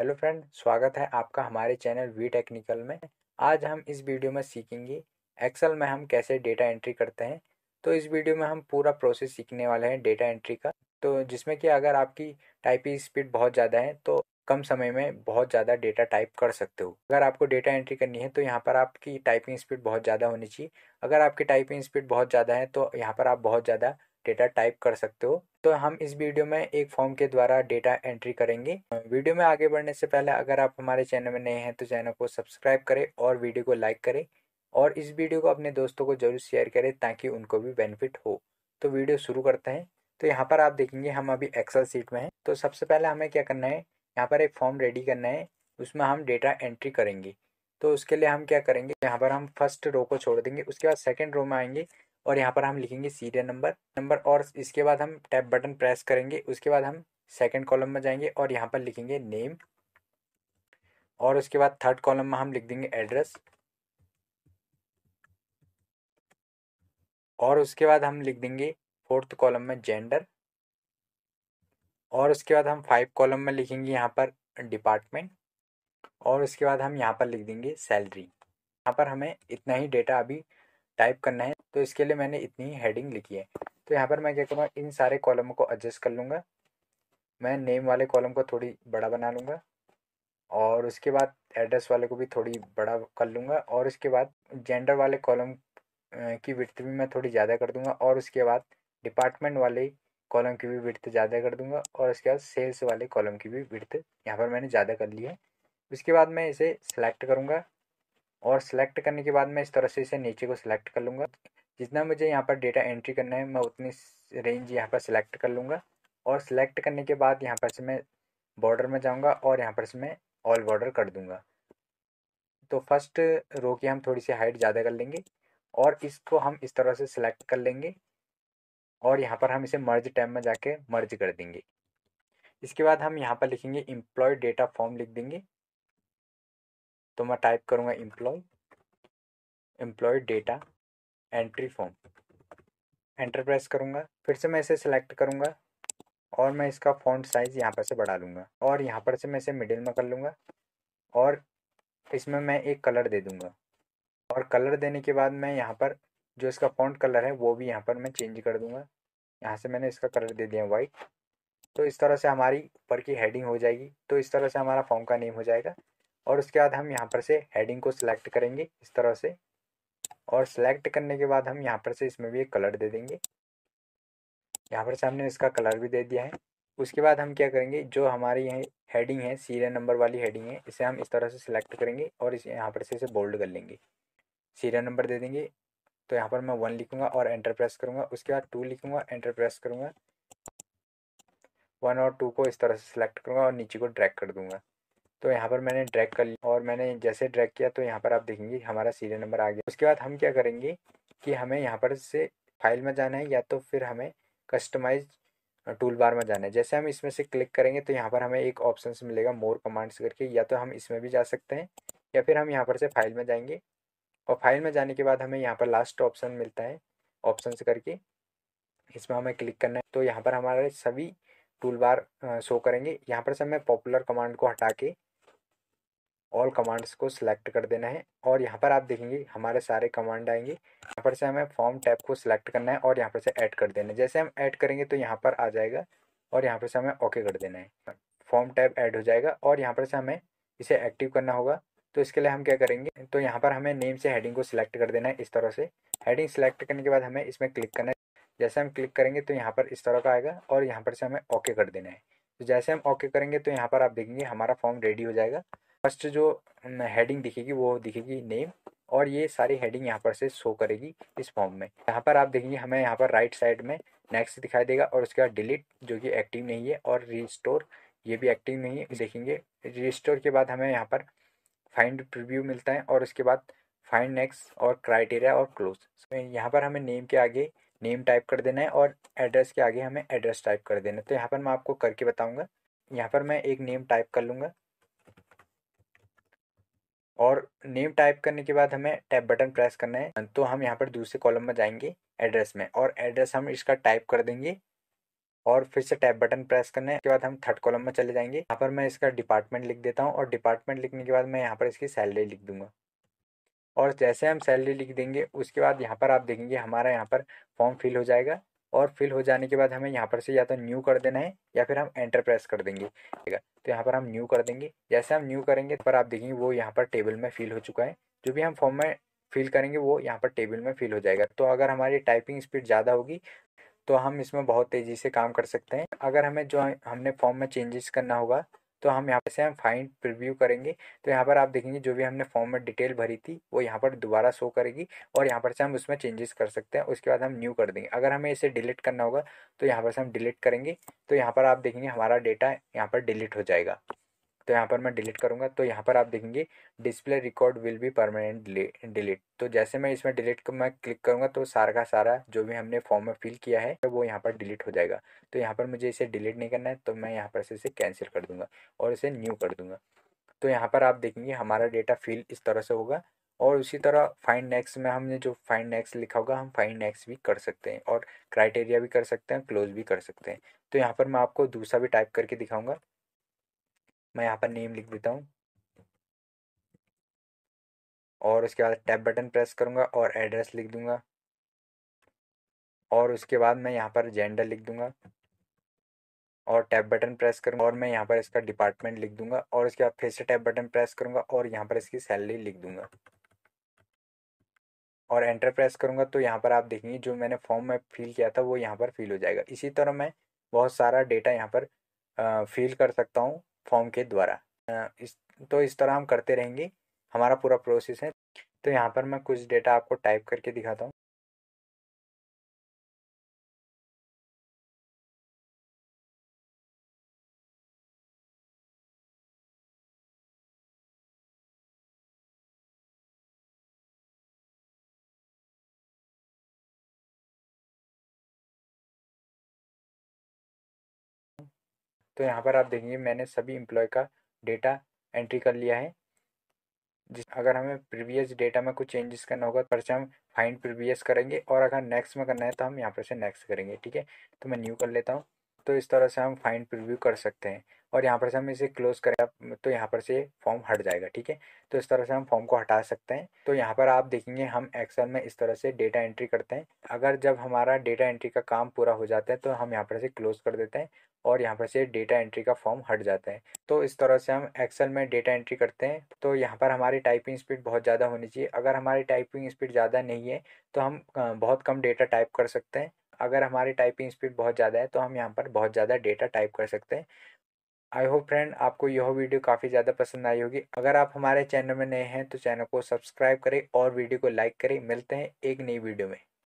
hello friend स्वागत है आपका हमारे चैनल वी टेक्निकल में आज हम इस वीडियो में सीखेंगे एक्सेल में हम कैसे डेटा एंट्री करते हैं तो इस वीडियो में हम पूरा प्रोसेस सीखने वाले हैं डेटा एंट्री का तो जिसमें कि अगर आपकी टाइपिंग स्पीड बहुत ज़्यादा है तो कम समय में बहुत ज़्यादा डेटा टाइप कर सकते हो अगर आपको डेटा एंट्री करनी है तो यहाँ पर आपकी टाइपिंग स्पीड बहुत ज़्यादा होनी चाहिए अगर आपकी टाइपिंग स्पीड बहुत ज़्यादा है तो यहाँ पर आप बहुत ज़्यादा डेटा टाइप कर सकते हो तो हम इस वीडियो में एक फॉर्म के द्वारा डेटा एंट्री करेंगे वीडियो में आगे बढ़ने से पहले अगर आप हमारे चैनल में नए हैं तो चैनल को सब्सक्राइब करें और वीडियो को लाइक करें और इस वीडियो को अपने दोस्तों को जरूर शेयर करें ताकि उनको भी बेनिफिट हो तो वीडियो शुरू करते हैं तो यहाँ पर आप देखेंगे हम अभी एक्सल सीट में हैं तो सबसे पहले हमें क्या करना है यहाँ पर एक फॉर्म रेडी करना है उसमें हम डेटा एंट्री करेंगे तो उसके लिए हम क्या करेंगे यहाँ पर हम फर्स्ट रो को छोड़ देंगे उसके बाद सेकेंड रो में आएंगे और यहाँ पर हम लिखेंगे सीरियल नंबर नंबर और इसके बाद हम टैप बटन प्रेस करेंगे उसके बाद हम सेकेंड कॉलम में जाएंगे और यहाँ पर लिखेंगे नेम और उसके बाद थर्ड कॉलम में हम लिख देंगे एड्रेस और उसके बाद हम लिख देंगे फोर्थ कॉलम में जेंडर और उसके बाद हम फाइव कॉलम में लिखेंगे यहाँ पर डिपार्टमेंट और उसके बाद हम यहाँ पर लिख देंगे सैलरी यहाँ पर हमें इतना ही डेटा अभी टाइप करना है तो इसके लिए मैंने इतनी ही हेडिंग लिखी है तो यहाँ पर मैं क्या करूँगा इन सारे कॉलमों को एडजस्ट कर लूँगा मैं नेम वाले कॉलम को थोड़ी बड़ा बना लूँगा और उसके बाद एड्रेस वाले को भी थोड़ी बड़ा कर लूँगा और उसके बाद जेंडर वाले कॉलम की विर्थ भी मैं थोड़ी ज़्यादा कर दूँगा और उसके बाद डिपार्टमेंट वाले कॉलम की भी विर्थ ज़्यादा कर दूँगा और उसके बाद सेल्स वाले कॉलम की भी विर्थ यहाँ पर मैंने ज़्यादा कर ली है उसके बाद मैं इसे सेलेक्ट करूँगा और सेलेक्ट करने के बाद मैं इस तरह से इसे नीचे को सिलेक्ट कर लूँगा जितना मुझे यहाँ पर डेटा एंट्री करना है मैं उतनी रेंज यहाँ पर सिलेक्ट कर लूँगा और सिलेक्ट करने के बाद यहाँ पर से मैं बॉर्डर में जाऊँगा और यहाँ पर से मैं ऑल बॉर्डर कर दूँगा तो फर्स्ट रो की हम थोड़ी सी हाइट ज़्यादा कर लेंगे और इसको हम इस तरह से सिलेक्ट कर लेंगे और यहाँ पर हम इसे मर्ज टाइम में जाके मर्ज कर देंगे इसके बाद हम यहाँ पर लिखेंगे एम्प्लॉय डेटा फॉर्म लिख देंगे तो मैं टाइप करूँगा employ employ data entry form enter press करूँगा फिर से मैं इसे सेलेक्ट करूँगा और मैं इसका फॉन्ट साइज़ यहाँ पर से बढ़ा लूँगा और यहाँ पर से मैं इसे मिडिल में कर लूँगा और इसमें मैं एक कलर दे दूँगा और कलर देने के बाद मैं यहाँ पर जो इसका फॉन्ट कलर है वो भी यहाँ पर मैं चेंज कर दूँगा यहाँ से मैंने इसका कलर दे दिया वाइट तो इस तरह से हमारी ऊपर की हेडिंग हो जाएगी तो इस तरह से हमारा फॉर्म का नेम हो जाएगा और उसके बाद हम यहाँ पर से हेडिंग को सिलेक्ट करेंगे इस तरह से और सेलेक्ट करने के बाद हम यहाँ पर से इसमें भी एक कलर दे देंगे यहाँ पर से हमने इसका कलर भी दे दिया है उसके बाद हम क्या करेंगे जो हमारी यहाँ हेडिंग है सीरियल नंबर वाली हेडिंग है इसे हम इस तरह से सिलेक्ट करेंगे और इसे यहाँ पर से इसे बोल्ड कर लेंगे सीरियल नंबर दे देंगे तो यहाँ पर मैं वन लिखूँगा और एंटर प्रेस करूँगा उसके बाद टू लिखूँगा एंटर प्रेस करूँगा वन और टू को इस तरह से सिलेक्ट करूँगा और नीचे को ड्रैक कर दूँगा तो यहाँ पर मैंने ड्रैग कर लिया और मैंने जैसे ड्रैग किया तो यहाँ पर आप देखेंगे हमारा सीरियल नंबर आ गया उसके बाद हम क्या करेंगे कि हमें यहाँ पर से फाइल में जाना है या तो फिर हमें कस्टमाइज टूल बार में जाना है जैसे हम इसमें से क्लिक करेंगे तो यहाँ पर हमें एक ऑप्शन मिलेगा मोर कमांड्स करके या तो हम इसमें भी जा सकते हैं या फिर हम यहाँ पर से फाइल में जाएंगे और फाइल में जाने के बाद हमें यहाँ पर लास्ट ऑप्शन मिलता है ऑप्शन करके इसमें हमें क्लिक करना है तो यहाँ पर हमारे सभी टूल बार शो करेंगे यहाँ पर से हमें पॉपुलर कमांड को हटा के ऑल कमांड्स को सिलेक्ट कर देना है और यहाँ पर आप देखेंगे हमारे सारे कमांड आएंगे यहाँ पर से हमें फॉर्म टैप को सिलेक्ट करना है और यहाँ पर से ऐड कर देना है जैसे हम ऐड करेंगे तो यहाँ पर आ जाएगा और यहाँ पर से हमें ओके कर देना है फॉर्म टैप ऐड हो जाएगा और यहाँ पर से हमें इसे एक्टिव करना होगा तो इसके लिए हम क्या करेंगे तो यहाँ पर हमें नेम से हेडिंग को सिलेक्ट कर देना है इस तरह से हेडिंग सेलेक्ट करने के बाद हमें इसमें क्लिक करना है जैसे हम क्लिक करेंगे तो यहाँ पर इस तरह का आएगा और यहाँ पर से हमें ओके कर देना है तो जैसे हम ओके करेंगे तो यहाँ पर आप देखेंगे हमारा फॉर्म रेडी हो जाएगा फर्स्ट जो हेडिंग दिखेगी वो दिखेगी नेम और ये सारी हेडिंग यहाँ पर से शो करेगी इस फॉर्म में यहाँ पर आप देखेंगे हमें यहाँ पर राइट साइड में नेक्स्ट दिखाई देगा और उसके बाद डिलीट जो कि एक्टिव नहीं है और रिस्टोर ये भी एक्टिव नहीं है देखेंगे रिस्टोर के बाद हमें यहाँ पर फाइंड प्रीव्यू मिलता है और उसके बाद फाइंड नेक्स्ट और क्राइटेरिया और क्लोज तो यहाँ पर हमें नेम के आगे नेम टाइप कर देना है और एड्रेस के आगे हमें एड्रेस टाइप कर देना है तो यहाँ पर मैं आपको करके बताऊँगा यहाँ पर मैं एक नेम टाइप कर लूँगा और नेम टाइप करने के बाद हमें टैप बटन प्रेस करना है तो हम यहाँ पर दूसरे कॉलम में जाएंगे एड्रेस में और एड्रेस हम इसका टाइप कर देंगे और फिर से टैप बटन प्रेस करना है के बाद हम थर्ड कॉलम में चले जाएंगे यहाँ पर मैं इसका डिपार्टमेंट लिख देता हूँ और डिपार्टमेंट लिखने के बाद मैं यहाँ पर इसकी सैलरी लिख दूंगा और जैसे हम सैलरी लिख देंगे उसके बाद यहाँ पर आप देखेंगे हमारा यहाँ पर फॉर्म फिल हो जाएगा और फिल हो जाने के बाद हमें यहाँ पर से या तो न्यू कर देना है या फिर हम एंटर प्रेस कर देंगे ठीक है तो यहाँ पर हम न्यू कर देंगे जैसे हम न्यू करेंगे तो पर आप देखेंगे वो यहाँ पर टेबल में फिल हो चुका है जो भी हम फॉर्म में फिल करेंगे वो यहाँ पर टेबल में फिल हो जाएगा तो अगर हमारी टाइपिंग स्पीड ज़्यादा होगी तो हम इसमें बहुत तेज़ी से काम कर सकते हैं अगर हमें जो हमने फॉर्म में चेंजेस करना होगा तो हम यहाँ से हम फाइंड प्रिव्यू करेंगे तो यहाँ पर आप देखेंगे जो भी हमने फॉर्म में डिटेल भरी थी वो यहाँ पर दोबारा शो करेगी और यहाँ पर से हम उसमें चेंजेस कर सकते हैं उसके बाद हम न्यू कर देंगे अगर हमें इसे डिलीट करना होगा तो यहाँ पर से हम डिलीट करेंगे तो यहाँ पर आप देखेंगे हमारा डेटा यहाँ पर डिलीट हो जाएगा तो यहाँ पर मैं डिलीट करूँगा तो यहाँ पर आप देखेंगे display record will be permanent delete तो जैसे मैं इसमें डिलीट को मैं क्लिक करूँगा तो सारा का सारा जो भी हमने फॉर्म में फिल किया है तो वो यहाँ पर डिलीट हो जाएगा तो यहाँ पर मुझे इसे डिलीट नहीं करना है तो मैं यहाँ पर से इसे कैंसिल कर दूँगा और इसे न्यू कर दूँगा तो यहाँ पर आप देखेंगे हमारा डेटा फिल इस तरह से होगा और उसी तरह फाइंड नेक्स्ट में हमने जो फाइंड नेक्स्ट लिखा होगा हम फाइंड नेक्स्ट भी कर सकते हैं और क्राइटेरिया भी कर सकते हैं क्लोज भी कर सकते हैं तो यहाँ पर मैं आपको दूसरा भी टाइप करके दिखाऊंगा मैं यहाँ पर नेम लिख देता हूँ और उसके बाद टैब बटन प्रेस करूँगा और एड्रेस लिख दूँगा और उसके बाद मैं यहाँ पर जेंडर लिख दूँगा और टैब बटन प्रेस करूँगा और मैं यहाँ पर इसका डिपार्टमेंट लिख दूँगा और उसके बाद फिर से टैब बटन प्रेस करूँगा और यहाँ पर इसकी सैलरी लिख दूँगा और एंटर प्रेस करूँगा तो यहाँ पर आप देखेंगे जो मैंने फॉर्म में फिल किया था वो यहाँ पर फिल हो जाएगा इसी तरह मैं बहुत सारा डेटा यहाँ पर फिल कर सकता हूँ फॉर्म के द्वारा इस तो इस तरह हम करते रहेंगे हमारा पूरा प्रोसेस है तो यहाँ पर मैं कुछ डेटा आपको टाइप करके दिखाता हूँ तो यहाँ पर आप देखेंगे मैंने सभी इम्प्लॉय का डेटा एंट्री कर लिया है जिस अगर हमें प्रीवियस डेटा में कुछ चेंजेस करना होगा पर तो से हम फाइंड प्रीवियस करेंगे और अगर नेक्स्ट में करना है तो हम यहाँ पर से नेक्स्ट करेंगे ठीक है तो मैं न्यू कर लेता हूँ तो इस तरह से हम फाइंड प्रीव्यू कर सकते हैं और यहाँ पर से हम इसे क्लोज करें तो यहाँ पर से फॉर्म हट जाएगा ठीक है तो इस तरह से हम फॉर्म को हटा सकते हैं तो यहाँ पर आप देखेंगे हम एक्सेल में इस तरह से डेटा एंट्री करते हैं अगर जब हमारा डेटा एंट्री का काम पूरा हो जाता है तो हम यहाँ पर से क्लोज कर देते हैं और यहाँ पर से डेटा एंट्री का फॉर्म हट जाता है तो इस तरह से हम एक्सेल में डेटा एंट्री करते हैं तो यहाँ पर हमारी टाइपिंग स्पीड बहुत ज़्यादा होनी चाहिए अगर हमारी टाइपिंग स्पीड ज़्यादा नहीं है तो हम बहुत कम डेटा टाइप कर सकते हैं अगर हमारी टाइपिंग स्पीड बहुत ज़्यादा है तो हम यहाँ पर बहुत ज़्यादा डेटा टाइप कर सकते हैं आई होप फ्रेंड आपको यह वीडियो काफ़ी ज़्यादा पसंद आई होगी अगर आप हमारे चैनल में नए हैं तो चैनल को सब्सक्राइब करें और वीडियो को लाइक करें मिलते हैं एक नई वीडियो में